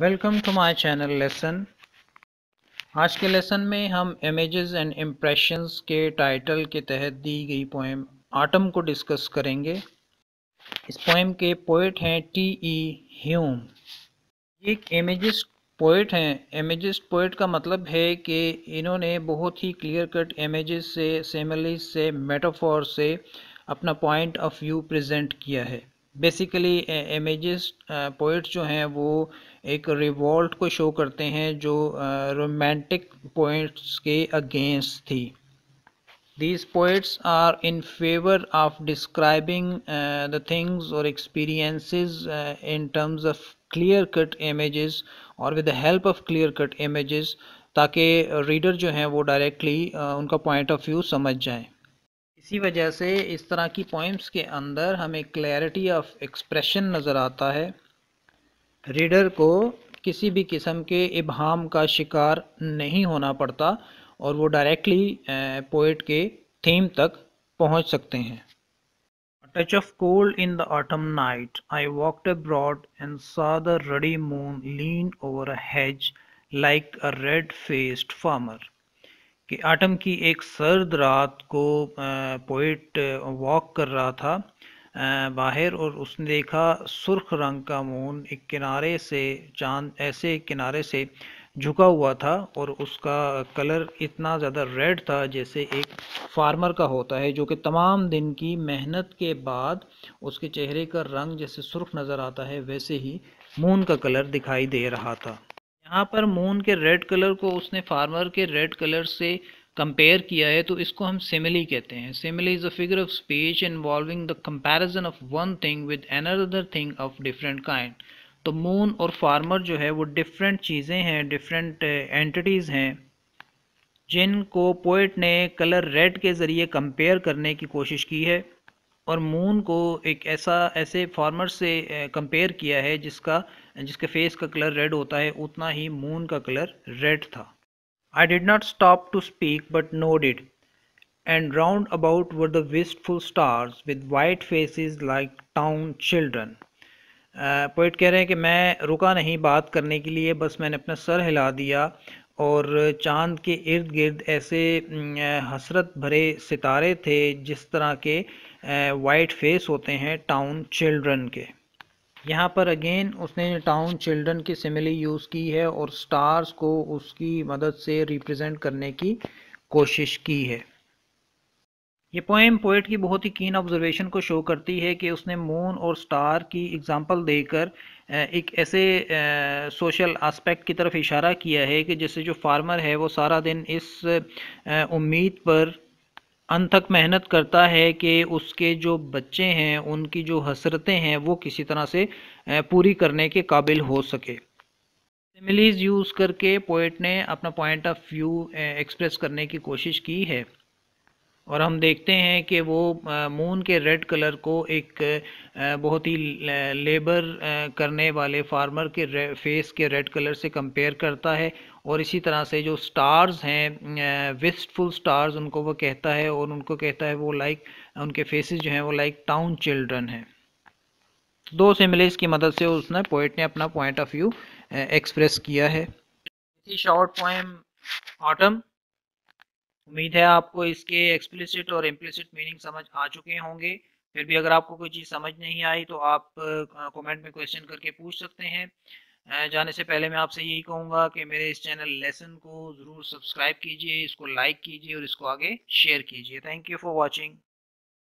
welcome to my channel lesson आज के lesson में हम इमेजेस एंड इम्प्रेशंस के टाइटल के तहत दी गई पोएम आटम को डिस्कस करेंगे इस पोएम के पोइट हैं टी ई ह्यूम एक इमेजिस पोइट हैं इमेजिस पोइट का मतलब है कि इन्होंने बहुत ही क्लियर कट इमेजेस से सेमलिस से मेटाफॉर से अपना पॉइंट ऑफ व्यू प्रेजेंट किया है बेसिकली इमेज पोइट्स जो हैं वो एक रिवॉल्ट को शो करते हैं जो रोमांटिक uh, पोइट्स के अगेंस्ट थी these poets are in favour of describing the things और experience in terms of clear cut image और with the help of clear cut image ताकि रीडर जो हैं वो डायरेक्टली uh, उनका पॉइंट ऑफ व्यू समझ जाएँ इसी वजह से इस तरह की पोइम्स के अंदर हमें क्लैरिटी ऑफ एक्सप्रेशन नज़र आता है रीडर को किसी भी किस्म के इबहम का शिकार नहीं होना पड़ता और वो डायरेक्टली पोइट के थीम तक पहुंच सकते हैं touch of cold in the autumn night I walked abroad and saw the ruddy moon lean over a hedge like a red faced कि आटम की एक सर्द रात को पोइट वॉक कर रहा था बाहर और उसने देखा सुर्ख रंग का मून एक किनारे से चांद ऐसे किनारे से झुका हुआ था और उसका कलर इतना ज़्यादा रेड था जैसे एक फार्मर का होता है जो कि तमाम दिन की मेहनत के बाद उसके चेहरे का रंग जैसे सुर्ख नज़र आता है वैसे ही मून का कलर दिखाई दे रहा था यहाँ पर मून के रेड कलर को उसने फार्मर के रेड कलर से कंपेयर किया है तो इसको हम सिमिली कहते हैं simile is a figure of speech involving the comparison of one thing with another thing of different kind तो मून और फार्मर जो है वो डिफरेंट चीज़ें हैं डिफरेंट एंटिटीज़ uh, हैं जिनको पोइट ने कलर रेड के ज़रिए कंपेयर करने की कोशिश की है और मून को एक ऐसा ऐसे फार्मर से कंपेयर किया है जिसका जिसके फेस का कलर रेड होता है उतना ही मून का कलर रेड था I did not stop to speak but nodded and round about were the wistful stars with white faces like town children poet कह रहे हैं कि मैं रुका नहीं बात करने के लिए बस मैंने अपना सर हिला दिया और चांद के इर्द गिर्द ऐसे हसरत भरे सितारे थे जिस तरह के वाइट फेस होते हैं टाउन चिल्ड्रन के यहाँ पर अगेन उसने टाउन चिल्ड्रन की सिमिली यूज़ की है और स्टार्स को उसकी मदद से रिप्रेजेंट करने की कोशिश की है ये पोएम पोइट की बहुत ही कीन ऑब्जर्वेशन को शो करती है कि उसने मून और स्टार की एग्जांपल देकर एक ऐसे सोशल आस्पेक्ट की तरफ इशारा किया है कि जैसे जो फार्मर है वो सारा दिन इस उम्मीद पर अनथक मेहनत करता है कि उसके जो बच्चे हैं उनकी जो हसरतें हैं वो किसी तरह से पूरी करने के काबिल हो सके सिमिलीज़ यूज़ करके पोइट ने अपना पॉइंट ऑफ व्यू एक्सप्रेस करने की कोशिश की है और हम देखते हैं कि वो मून के रेड कलर को एक बहुत ही लेबर करने वाले फार्मर के फेस के रेड कलर से कंपेयर करता है और इसी तरह से जो स्टार्स हैं विस्टफुल स्टार्स उनको वो कहता है और उनको कहता है वो लाइक उनके फेसेस जो हैं वो लाइक टाउन चिल्ड्रन हैं दो सिमिलेज की मदद से उसने पोइट ने अपना पॉइंट ऑफ व्यू एक्सप्रेस किया है शॉर्ट पोएम ऑटम उम्मीद है आपको इसके एक्सप्लिसिट और इम्प्लिसिट मीनिंग समझ आ चुके होंगे फिर भी अगर आपको कोई चीज़ समझ नहीं आई तो आप कमेंट में क्वेश्चन करके पूछ सकते हैं जाने से पहले मैं आपसे यही कहूँगा कि मेरे इस चैनल लेसन को ज़रूर सब्सक्राइब कीजिए इसको लाइक कीजिए और इसको आगे शेयर कीजिए थैंक यू फॉर वॉचिंग